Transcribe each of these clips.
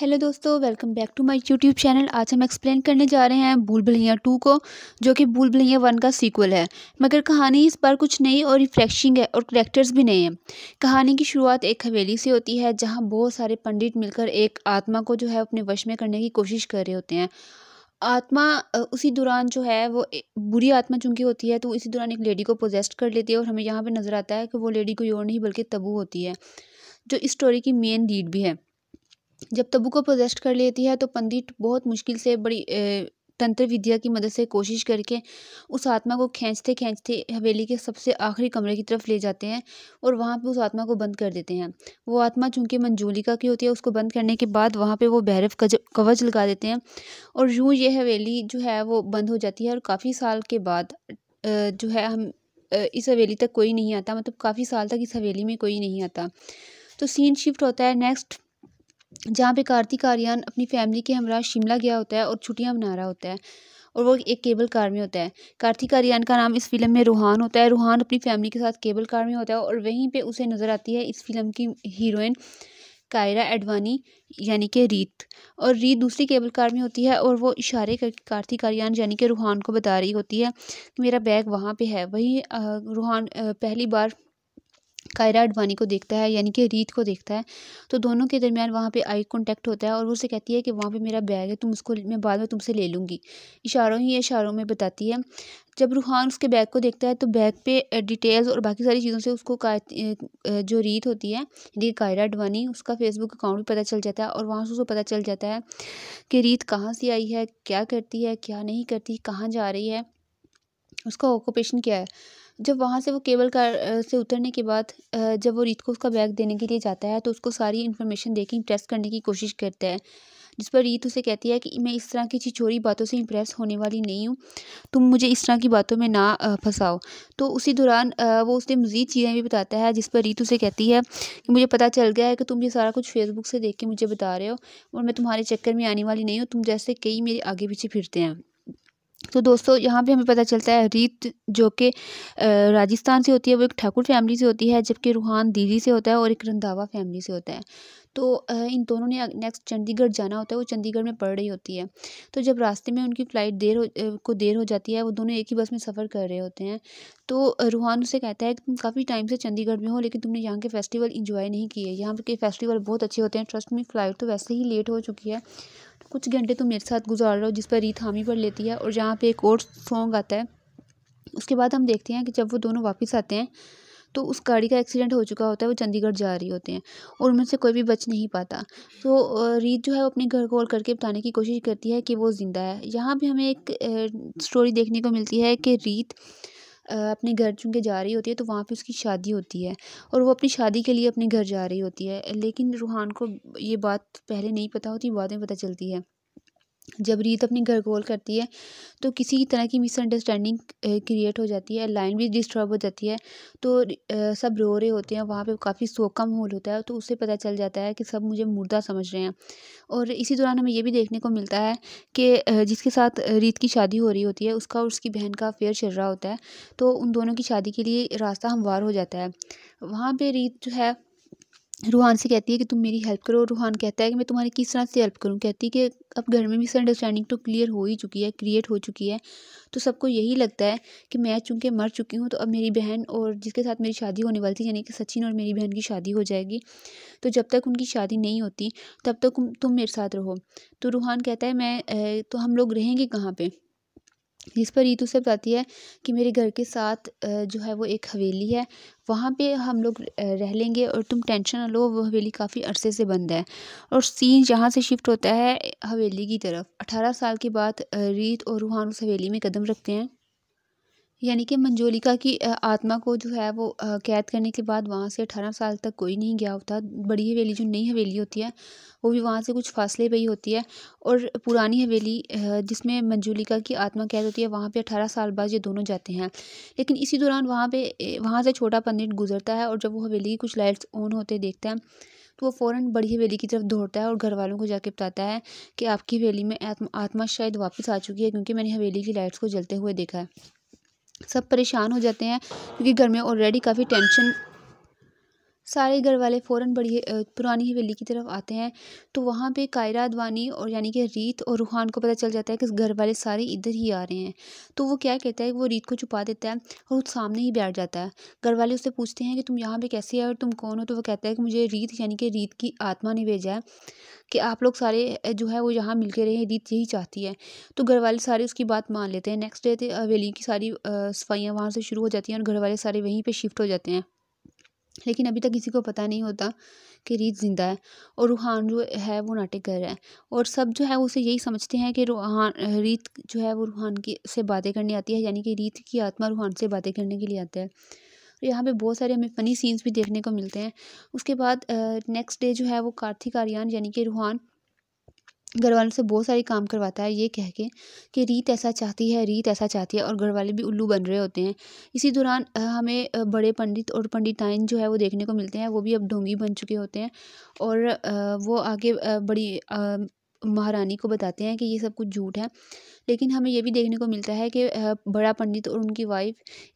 hello दोस्तों welcome back to my YouTube channel आज हम एक्सप्लेन करने जा रहे हैं भूल भलैया टू को जो कि भूल भलैया वन का सीक्वल है मगर कहानी इस बार कुछ नई और रिफ्रेशिंग है और करेक्टर्स भी नए हैं कहानी की शुरुआत एक हवेली से होती है जहां बहुत सारे पंडित मिलकर एक आत्मा को जो है अपने वश में करने की कोशिश कर रहे होते हैं आत्मा उसी दौरान जो है वो बुरी आत्मा चूँकि होती है तो इसी दौरान एक लेडी को पोजेस्ट कर लेती है और हमें यहाँ पर नज़र आता है कि वो लेडी कोई और नहीं बल्कि तबू होती है जो इस स्टोरी की मेन लीड भी है जब तबू को प्रोजेस्ट कर लेती है तो पंडित बहुत मुश्किल से बड़ी तंत्र विद्या की मदद से कोशिश करके उस आत्मा को खींचते खींचते हवेली के सबसे आखिरी कमरे की तरफ ले जाते हैं और वहाँ पे उस आत्मा को बंद कर देते हैं वो आत्मा चूँकि मंजूलिका की होती है उसको बंद करने के बाद वहाँ पे वो भैरव कवच लगा देते हैं और यूँ ये हवेली जो है वो बंद हो जाती है और काफ़ी साल के बाद जो है हम इस हवेली तक कोई नहीं आता मतलब काफ़ी साल तक इस हवेली में कोई नहीं आता तो सीन शिफ्ट होता है नेक्स्ट जहाँ पे कार्तिक आर्यन अपनी फैमिली के हमरा शिमला गया होता है और छुट्टियाँ मना रहा होता है और वो एक केबल कार में होता है कार्तिक आर्यन का नाम इस फिल्म में रूहान होता है रूहान अपनी फैमिली के साथ केबल कार में होता है और वहीं पे उसे नज़र आती है इस फिल्म की हीरोइन कायरा एडवानी यानी कि रीत और रीत दूसरी केबल कार में होती है और वो इशारे करके कार्तिक आर्यन यानी कि रूहान को बता रही होती है कि मेरा बैग वहाँ पे है वहीं रूहान पहली बार कायरा अडवानी को देखता है यानी कि रीत को देखता है तो दोनों के दरमियान वहाँ पे आई कॉन्टैक्ट होता है और वो उसे कहती है कि वहाँ पे मेरा बैग है तुम उसको मैं बाद में तुमसे ले लूँगी इशारों ही इशारों में बताती है जब रूहान उसके बैग को देखता है तो बैग पे डिटेल्स और बाकी सारी चीज़ों से उसको जो रीत होती है यानी कि कायरा अडवाणी उसका फेसबुक अकाउंट भी पता चल जाता है और वहाँ से उसको पता चल जाता है कि रीत कहाँ से आई है क्या करती है क्या नहीं करती कहाँ जा रही है उसका ऑक्यूपेशन क्या है जब वहाँ से वो केबल कार से उतरने के बाद जब वो रीत को उसका बैग देने के लिए जाता है तो उसको सारी इन्फॉर्मेशन देकर इम्प्रेस करने की कोशिश करता है जिस पर रीत उसे कहती है कि मैं इस तरह की छिछोरी बातों से इंप्रेस होने वाली नहीं हूँ तुम मुझे इस तरह की बातों में ना फंसाओ तो उसी दौरान वो उसने मज़ीद चीज़ें भी बताता है जिस पर रीत उसे कहती है कि मुझे पता चल गया है कि तुम ये सारा कुछ फेसबुक से देख के मुझे बता रहे हो और मैं तुम्हारे चक्कर में आने वाली नहीं हूँ तुम जैसे कई मेरे आगे पीछे फिरते हैं तो दोस्तों यहाँ पे हमें पता चलता है रीत जो कि राजस्थान से होती है वो एक ठाकुर फैमिली से होती है जबकि रूहान दीदी से होता है और एक रंधावा फैमिली से होता है तो इन दोनों ने नेक्स्ट चंडीगढ़ जाना होता है वो चंडीगढ़ में पढ़ रही होती है तो जब रास्ते में उनकी फ़्लाइट देर हो को देर हो जाती है वो दोनों एक ही बस में सफ़र कर रहे होते हैं तो रूहान उसे कहता है कि तुम काफ़ी टाइम से चंडीगढ़ में हो लेकिन तुमने यहाँ के फेस्टिवल इंजॉय नहीं किए यहाँ के फेस्टिवल बहुत अच्छे होते हैं ट्रस्ट में फ़्लाइट तो वैसे ही लेट हो चुकी है कुछ घंटे तो मेरे साथ गुजार रहा हो जिस पर रीत हामी पढ़ लेती है और जहाँ पे एक और सॉन्ग आता है उसके बाद हम देखते हैं कि जब वो दोनों वापस आते हैं तो उस गाड़ी का एक्सीडेंट हो चुका होता है वो चंडीगढ़ जा रही होते हैं और उनमें से कोई भी बच नहीं पाता तो रीत जो है वो अपने घर कॉल करके बताने की कोशिश करती है कि वो ज़िंदा है यहाँ पर हमें एक स्टोरी देखने को मिलती है कि रीत अपने घर चूँकि जा रही होती है तो वहाँ पर उसकी शादी होती है और वो अपनी शादी के लिए अपने घर जा रही होती है लेकिन रूहान को ये बात पहले नहीं पता होती बाद में पता चलती है जब रीत अपनी घर गोल करती है तो किसी तरह की मिसअंडरस्टैंडिंग क्रिएट हो जाती है लाइन भी डिस्टर्ब हो जाती है तो सब रो रहे होते हैं वहाँ पे काफ़ी शोक का माहौल होता है तो उससे पता चल जाता है कि सब मुझे मुर्दा समझ रहे हैं और इसी दौरान हमें यह भी देखने को मिलता है कि जिसके साथ रीत की शादी हो रही होती है उसका और उसकी बहन का अफेयर चल रहा होता है तो उन दोनों की शादी के लिए रास्ता हमवार हो जाता है वहाँ पर रीत जो है रूहान से कहती है कि तुम मेरी हेल्प करो रूहान कहता है कि मैं तुम्हारी किस तरह से हेल्प करूं कहती है कि अब घर में मिसअंडरस्टैंडिंग तो क्लियर हो ही चुकी है क्रिएट हो चुकी है तो सबको यही लगता है कि मैं चूंकि मर चुकी हूँ तो अब मेरी बहन और जिसके साथ मेरी शादी होने वाली थी यानी कि सचिन और मेरी बहन की शादी हो जाएगी तो जब तक उनकी शादी नहीं होती तब तक तुम मेरे साथ रहो तो रूहान कहता है मैं तो हम लोग रहेंगे कहाँ पर जिस पर रीतु से बताती है कि मेरे घर के साथ जो है वो एक हवेली है वहाँ पे हम लोग रह लेंगे और तुम टेंशन ना लो वो हवेली काफ़ी अरसे से बंद है और सीन यहाँ से शिफ्ट होता है हवेली की तरफ अठारह साल के बाद रीत और रूहान उस हवेली में कदम रखते हैं यानी कि मंजोलिका की आत्मा को जो है वो कैद करने के बाद वहाँ से अठारह साल तक कोई नहीं गया होता बड़ी हवेली जो नई हवेली होती है वो भी वहाँ से कुछ फासले पर ही होती है और पुरानी हवेली जिसमें मंजोलिका की आत्मा कैद होती है वहाँ पे अठारह साल बाद ये दोनों जाते हैं लेकिन इसी दौरान वहाँ पे वहाँ से छोटा पंडित गुजरता है और जब वो हवेली की कुछ लाइट्स ऑन होते देखता है तो वो फ़ौर बड़ी हवेली की तरफ दौड़ता है और घर वालों को जाके बताता है कि आपकी हवेली में आत्मा शायद वापस आ चुकी है क्योंकि मैंने हवेली की लाइट्स को जलते हुए देखा है सब परेशान हो जाते हैं क्योंकि घर में ऑलरेडी काफ़ी टेंशन सारे घर वाले फ़ौरन बड़ी पुरानी हवेली की तरफ आते हैं तो वहाँ पे कायरा अदवानी और यानी कि रीत और रूहान को पता चल जाता है कि घर वाले सारे इधर ही आ रहे हैं तो वो क्या कहता है वो रीत को छुपा देता है और उस सामने ही बैठ जाता है घर वाले उससे पूछते हैं कि तुम यहाँ पे कैसे आए और तुम कौन हो तो वो कहता है कि मुझे रीत यानी कि रीत की आत्मा ने भेजा है कि आप लोग सारे जो है वो यहाँ मिल के रहे रीत यही चाहती है तो घर वाले सारे उसकी बात मान लेते हैं नेक्स्ट डे हवेली की सारी सफाइयाँ वहाँ से शुरू हो जाती हैं और घर वाले सारे वहीं पर शिफ्ट हो जाते हैं लेकिन अभी तक किसी को पता नहीं होता कि रीत ज़िंदा है और रूहान जो है वो नाटक कर रहा है और सब जो है उसे यही समझते हैं कि रूहान रीत जो है वो रूहान की से बातें करने आती है यानी कि रीत की आत्मा रूहान से बातें करने के लिए आता है और यहाँ पे बहुत सारे हमें फ़नी सीन्स भी देखने को मिलते हैं उसके बाद नेक्स्ट डे जो है वो कार्तिक आर्यन यानी कि रूहान घर वालों से बहुत सारे काम करवाता है ये कह के कि रीत ऐसा चाहती है रीत ऐसा चाहती है और घर वाले भी उल्लू बन रहे होते हैं इसी दौरान हमें बड़े पंडित और पंडिताइन जो है वो देखने को मिलते हैं वो भी अब ढोंगी बन चुके होते हैं और वो आगे बड़ी महारानी को बताते हैं कि ये सब कुछ झूठ है लेकिन हमें यह भी देखने को मिलता है कि बड़ा पंडित और उनकी वाइफ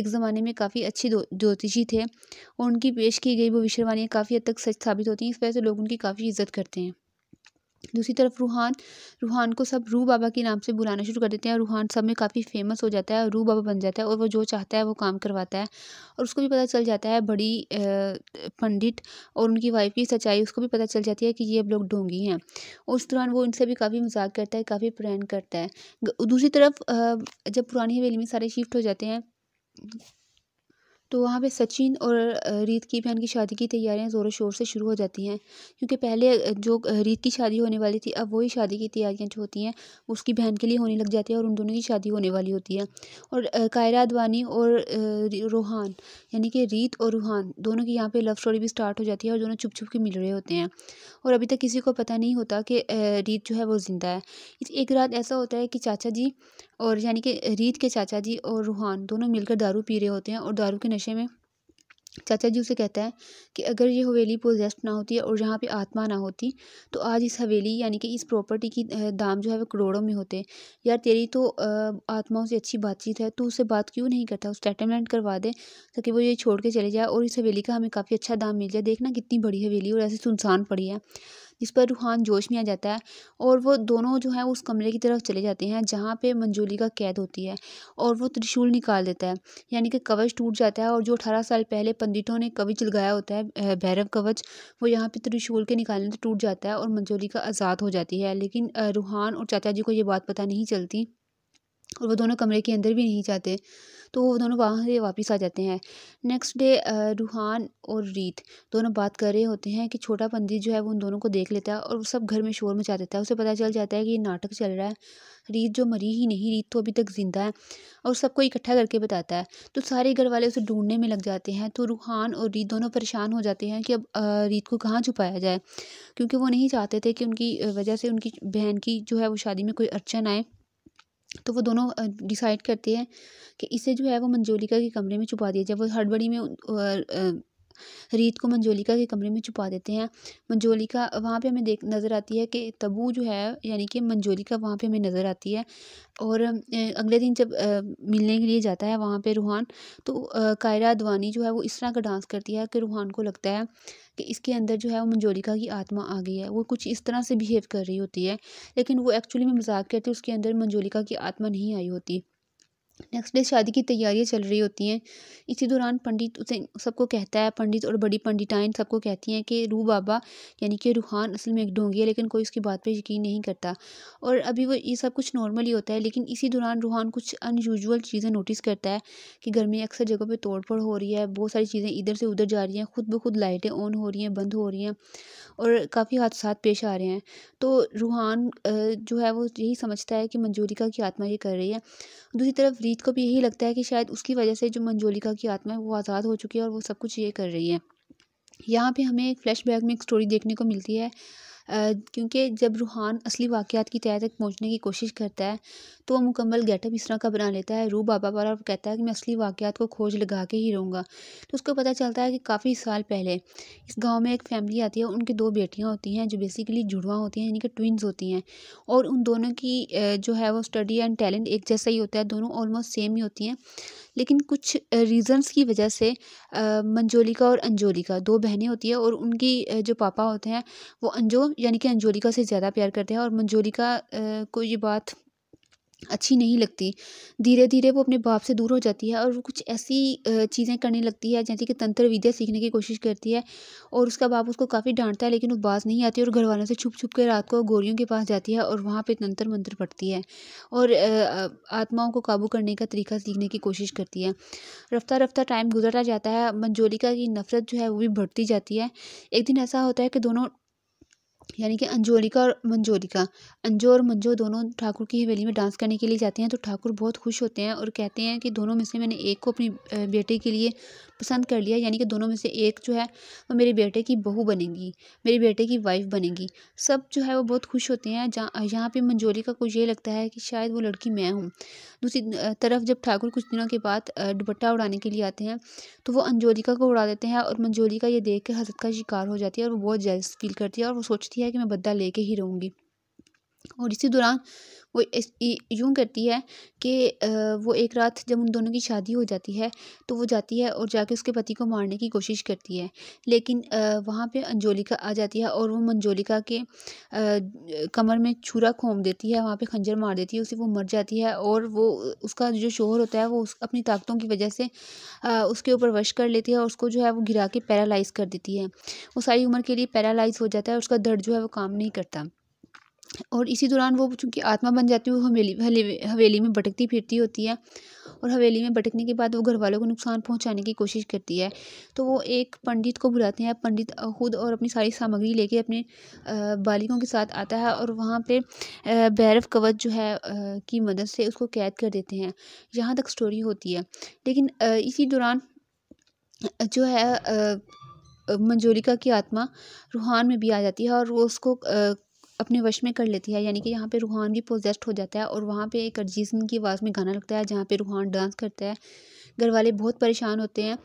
एक ज़माने में काफ़ी अच्छी ज्योतिषी थे और उनकी पेश की गई भविष्यवाणियाँ काफ़ी हद तक सच साबित होती हैं इस वजह से लोग उनकी काफ़ी इज्जत करते हैं दूसरी तरफ रूहान रूहान को सब रू बाबा के नाम से बुलाना शुरू कर देते हैं और रूहान सब में काफ़ी फेमस हो जाता है और रू बाबा बन जाता है और वो जो चाहता है वो काम करवाता है और उसको भी पता चल जाता है बड़ी पंडित और उनकी वाइफ की सच्चाई उसको भी पता चल जाती है कि ये अब लोग ढोंगी हैं उस दौरान वो उनसे भी काफ़ी मजाक करता है काफ़ी प्रैन करता है दूसरी तरफ जब पुरानी हवेली में सारे शिफ्ट हो जाते हैं तो वहाँ पे सचिन और रीत की बहन की शादी की तैयारियाँ ज़ोरों शोर से शुरू हो जाती हैं क्योंकि पहले जो रीत की शादी होने वाली थी अब वही शादी की तैयारियाँ जो होती हैं उसकी बहन के लिए होने लग जाती है और उन दोनों की शादी होने वाली होती है और कायरा अदवानी और रूहान यानी कि रीत और रूहान दोनों की यहाँ पर लव स्टोरी भी स्टार्ट हो जाती है और दोनों चुप छुप के मिल रहे होते हैं और अभी तक किसी को पता नहीं होता कि रीत जो है वो ज़िंदा है एक रात ऐसा होता है कि चाचा जी और यानी कि रीत के चाचा जी और रूहान दोनों मिलकर दारू पी रहे होते हैं और दारू के नशे में चाचा जी उसे कहता है कि अगर ये हवेली पोजेस्ट ना होती है और यहाँ पे आत्मा ना होती तो आज इस हवेली यानी कि इस प्रॉपर्टी की दाम जो है वो करोड़ों में होते यार तेरी तो आत्माओं से अच्छी बातचीत है तो उससे बात क्यों नहीं करता उस सेटलमेंट करवा दे ताकि वो ये छोड़ के चले जाए और इस हवेली का हमें काफ़ी अच्छा दाम मिल जाए देखना कितनी बड़ी हवेली और ऐसे सुनसान पड़ी है जिस पर रूहान जोश में आ जाता है और वो दोनों जो है उस कमरे की तरफ चले जाते हैं जहाँ पे का कैद होती है और वो त्रिशूल निकाल देता है यानी कि कवच टूट जाता है और जो अठारह साल पहले पंडितों ने कवच लगाया होता है भैरव कवच वो यहाँ पर त्रिशूल के निकालने से टूट जाता है और का आज़ाद हो जाती है लेकिन रूहान और चाचा जी को ये बात पता नहीं चलती और वो दोनों कमरे के अंदर भी नहीं जाते तो वो दोनों वहाँ से वापस आ जाते हैं नेक्स्ट डे रूहान और रीत दोनों बात कर रहे होते हैं कि छोटा पंडित जो है वो उन दोनों को देख लेता है और वो सब घर में शोर मचा देता है उसे पता चल जाता है कि ये नाटक चल रहा है रीत जो मरी ही नहीं रीत तो अभी तक ज़िंदा है और सबको इकट्ठा करके बताता है तो सारे घर वाले उसे ढूंढने में लग जाते हैं तो रूहान और रीत दोनों परेशान हो जाते हैं कि अब रीत को कहाँ छुपाया जाए क्योंकि वो नहीं चाहते थे कि उनकी वजह से उनकी बहन की जो है वो शादी में कोई अड़चन आए तो वो दोनों डिसाइड करते हैं कि इसे जो है वो मंजोलिका के कमरे में छुपा दिया जाए वो हड़बड़ी में रीत को मंजोलिका के कमरे में छुपा देते हैं मंजोलिका वहाँ पे हमें देख नज़र आती है कि तबू जो है यानी कि मंजोलिका वहाँ पे हमें नज़र आती है और अगले दिन जब मिलने के लिए जाता है वहाँ पे रूहान तो कायरा अदवानी जो है वो इस तरह का डांस करती है कि रूहान को लगता है कि इसके अंदर जो है वो मंजोलिका की आत्मा आ गई है वो कुछ इस तरह से बिहेव कर रही होती है लेकिन वो एक्चुअली में मजाक करती है उसके अंदर मंजोलिका की आत्मा नहीं आई होती नेक्स्ट डे शादी की तैयारियां चल रही होती हैं इसी दौरान पंडित उसे सबको कहता है पंडित और बड़ी पंडिताइन सबको कहती हैं कि रू बाबा यानी कि रूहान असल में एक ढोंगी है लेकिन कोई उसकी बात पे यकीन नहीं करता और अभी वो ये सब कुछ नॉर्मल ही होता है लेकिन इसी दौरान रूहान कुछ अनयूजल चीज़ें नोटिस करता है कि घर में अक्सर जगहों पर तोड़ हो रही है बहुत सारी चीज़ें इधर से उधर जा रही हैं खुद ब खुद लाइटें ऑन हो रही हैं बंद हो रही हैं और काफ़ी हादसा पेश आ रहे हैं तो रूहान जो है वो यही समझता है कि मंजूरिका की आत्मा ये कर रही है दूसरी तरफ जीत को भी यही लगता है कि शायद उसकी वजह से जो मंजोलिका की आत्मा है वो आज़ाद हो चुकी है और वो सब कुछ ये कर रही है यहाँ पे हमें एक फ्लैशबैक में एक स्टोरी देखने को मिलती है क्योंकि जब रूहान असली वाक़ात की तय तक पहुँचने की कोशिश करता है तो वह मुकम्मल गेटअप इस तरह का बना लेता है रूह बाबा वाला कहता है कि मैं असली वाक़ात को खोज लगा के ही रहूँगा तो उसको पता चलता है कि काफ़ी साल पहले इस गाँव में एक फैमिली आती है उनकी दो बेटियाँ होती हैं जो बेसिकली जुड़वा होती हैं यानी कि ट्विंस होती हैं और उन दोनों की जो है वो स्टडी एंड टैलेंट एक जैसा ही होता है दोनों ऑलमोस्ट सेम ही होती हैं लेकिन कुछ रीज़न्स की वजह से मंजोलिका और अंजोलिका दो बहनें होती हैं और उनकी जो पापा होते हैं वो अंजो यानी कि अंजोलिका से ज़्यादा प्यार करते हैं और मंजोलिका को ये बात अच्छी नहीं लगती धीरे धीरे वो अपने बाप से दूर हो जाती है और वो कुछ ऐसी चीज़ें करने लगती है जैसे कि तंत्र विद्या सीखने की कोशिश करती है और उसका बाप उसको काफ़ी डांटता है लेकिन वो बाज नहीं आती और घर वालों से छुप छुप के रात को गोरियों के पास जाती है और वहाँ पे तंत्र मंत्र पढ़ती है और आत्माओं को काबू करने का तरीका सीखने की कोशिश करती है रफ्ता रफ्ता टाइम गुजरता जाता है मंजोलिका की नफ़रत जो है वो भी बढ़ती जाती है एक दिन ऐसा होता है कि दोनों यानी कि अंजोलिका और मंजोलिका अंजो और मंजो दोनों ठाकुर की हवेली में डांस करने के लिए जाते हैं तो ठाकुर बहुत खुश होते हैं और कहते हैं कि दोनों में से मैंने एक को अपनी बेटे के लिए पसंद कर लिया यानी कि दोनों में से एक जो है वो मेरे बेटे की बहू बनेगी मेरे बेटे की वाइफ बनेगी सब जो है वो बहुत खुश होते हैं जहाँ यहाँ पर मंजोलिका को ये लगता है कि शायद वो लड़की मैं हूँ दूसरी तरफ जब ठाकुर कुछ दिनों के बाद दुपट्टा उड़ाने के लिए आते हैं तो वो अंजोलिका को उड़ा देते हैं और मंजोलिका ये देख कर हजरत का शिकार हो जाती है और वो बहुत जेल्स फील करती है और वो सोचती है किया है कि मैं बदला लेके ही रहूंगी और इसी दौरान वो इस यूँ करती है कि वो एक रात जब उन दोनों की शादी हो जाती है तो वो जाती है और जाके उसके पति को मारने की कोशिश करती है लेकिन वहाँ पे अंजोलिका आ जाती है और वो मंजोलिका के कमर में छुरा खोम देती है वहाँ पे खंजर मार देती है उसे वो मर जाती है और वो उसका जो शोहर होता है वो उस अपनी ताकतों की वजह से उसके ऊपर वश कर लेती है और उसको जो है वो गिरा के पैरालाइज कर देती है वो सारी उम्र के लिए पैरालाइज हो जाता है उसका दर्द जो है वो काम नहीं करता और इसी दौरान वो चूँकि आत्मा बन जाती है वो हवेली हवेली में भटकती फिरती होती है और हवेली में भटकने के बाद वो घर वालों को नुकसान पहुंचाने की कोशिश करती है तो वो एक पंडित को बुलाते हैं पंडित खुद और अपनी सारी सामग्री लेके अपने बालिकों के साथ आता है और वहाँ पे भैरव कवच जो है की मदद से उसको कैद कर देते हैं यहाँ तक स्टोरी होती है लेकिन इसी दौरान जो है मंजोलिका की आत्मा रूहान में भी आ जाती है और वो उसको अपने वश में कर लेती है यानी कि यहाँ पे रूहान भी पोजेस्ट हो जाता है और वहाँ पे एक अरजीत सिंह की आवाज़ में गाना लगता है जहाँ पे रूहान डांस करता है घर वाले बहुत परेशान होते हैं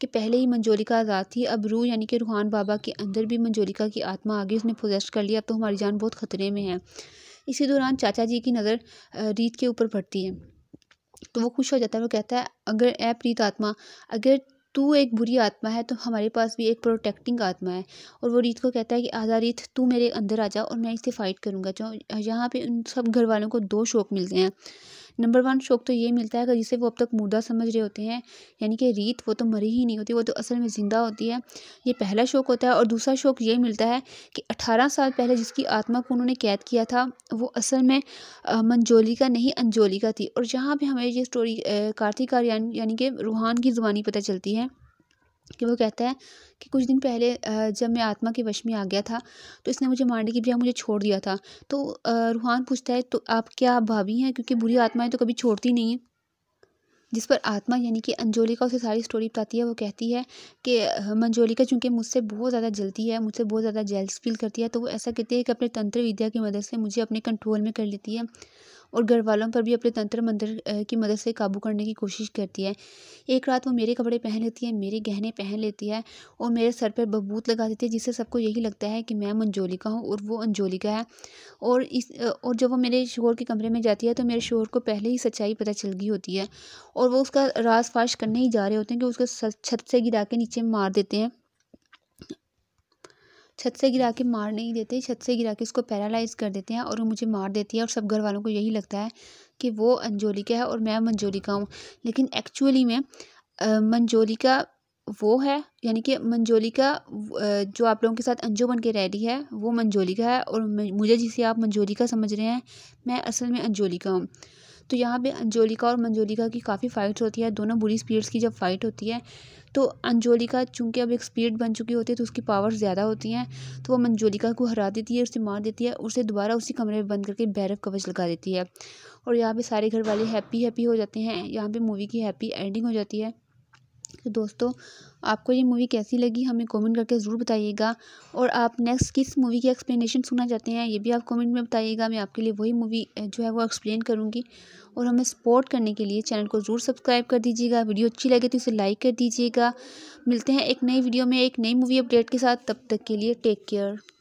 कि पहले ही मंजोलिका आज़ाद थी अब रूह यानी कि रूहान बाबा के अंदर भी मंजोलिका की आत्मा आ गई उसने पोजेस्ट कर लिया अब तो हमारी जान बहुत ख़तरे में है इसी दौरान चाचा जी की नज़र रीत के ऊपर पड़ती है तो वो खुश हो जाता है वो कहता है अगर ए प्रीत आत्मा अगर तू एक बुरी आत्मा है तो हमारे पास भी एक प्रोटेक्टिंग आत्मा है और वो रीत को कहता है कि आजा रीत तू मेरे अंदर आ जा और मैं इससे फ़ाइट करूँगा जो यहाँ पे उन सब घर वालों को दो शौक मिलते हैं नंबर वन शौक तो ये मिलता है कि जिसे वो अब तक मुर्दा समझ रहे होते हैं यानी कि रीत वो तो मरी ही नहीं होती वो तो असल में ज़िंदा होती है ये पहला शौक होता है और दूसरा शौक ये मिलता है कि अठारह साल पहले जिसकी आत्मा को उन्होंने कैद किया था वो असल में मंजोली का नहीं अंजोली का थी और जहाँ पर हमें ये स्टोरी कार्तिक आर्यन यानी कि रूहान की ज़ुबानी पता चलती है कि वो कहता है कि कुछ दिन पहले जब मैं आत्मा के वश में आ गया था तो इसने मुझे मारने की बजाय मुझे छोड़ दिया था तो रूहान पूछता है तो आप क्या भाभी हैं क्योंकि बुरी आत्माएं तो कभी छोड़ती नहीं हैं जिस पर आत्मा यानी कि अंजोलिका उसे सारी स्टोरी बताती है वो कहती है कि मंजोलिका चूँकि मुझसे बहुत ज़्यादा जलती है मुझसे बहुत ज़्यादा जेल्स फील करती है तो वो ऐसा कहती है कि अपने तंत्र विद्या की मदद से मुझे अपने कंट्रोल में कर लेती है और घर वालों पर भी अपने तंत्र मंत्र की मदद से काबू करने की कोशिश करती है एक रात वो मेरे कपड़े पहन लेती है मेरे गहने पहन लेती है और मेरे सर पर बबूत लगा देती है जिससे सबको यही लगता है कि मैं मंजोलिका हूँ और वो अंजोलिका है और इस और जब वो मेरे शोर के कमरे में जाती है तो मेरे शोर को पहले ही सच्चाई पता चल गई होती है और वो उसका रास फाश करने ही जा रहे होते हैं कि उसको छत से गिरा के नीचे मार देते हैं छत से गिरा के मार नहीं देते छत से गिरा के उसको पैरालाइज कर देते हैं और वो मुझे मार देती है और सब घर वालों को यही लगता है कि वो अंजोलिका है और मैं मंजोलिका हूँ लेकिन एक्चुअली में मंजोलिका वो है यानी कि मंजोलिका जो आप लोगों के साथ अंजो बन के रह रही है वो मंजोलिका है और मुझे जिसे आप मंजोलिका समझ रहे हैं मैं असल में अंजोलिका हूँ तो यहाँ पे अंजोलिका और मंजोलिका की काफ़ी फाइट होती है दोनों बुरी स्पीड्स की जब फाइट होती है तो अंजोलिका चूंकि अब एक स्पीड बन चुकी होती है तो उसकी पावर ज़्यादा होती हैं तो वो मंजोलिका को हरा देती है उसे मार देती है उसे दोबारा उसी कमरे में बंद करके बैरव कवच लगा देती है और यहाँ पर सारे घर वाले हैप्पी हैप्पी हो जाते हैं यहाँ पर मूवी की हैप्पी एंडिंग हो जाती है तो दोस्तों आपको ये मूवी कैसी लगी हमें कमेंट करके ज़रूर बताइएगा और आप नेक्स्ट किस मूवी की एक्सप्लेनेशन सुनना चाहते हैं ये भी आप कमेंट में बताइएगा मैं आपके लिए वही मूवी जो है वो एक्सप्लेन करूँगी और हमें सपोर्ट करने के लिए चैनल को ज़रूर सब्सक्राइब कर दीजिएगा वीडियो अच्छी लगे तो इसे लाइक कर दीजिएगा मिलते हैं एक नई वीडियो में एक नई मूवी अपडेट के साथ तब तक के लिए टेक केयर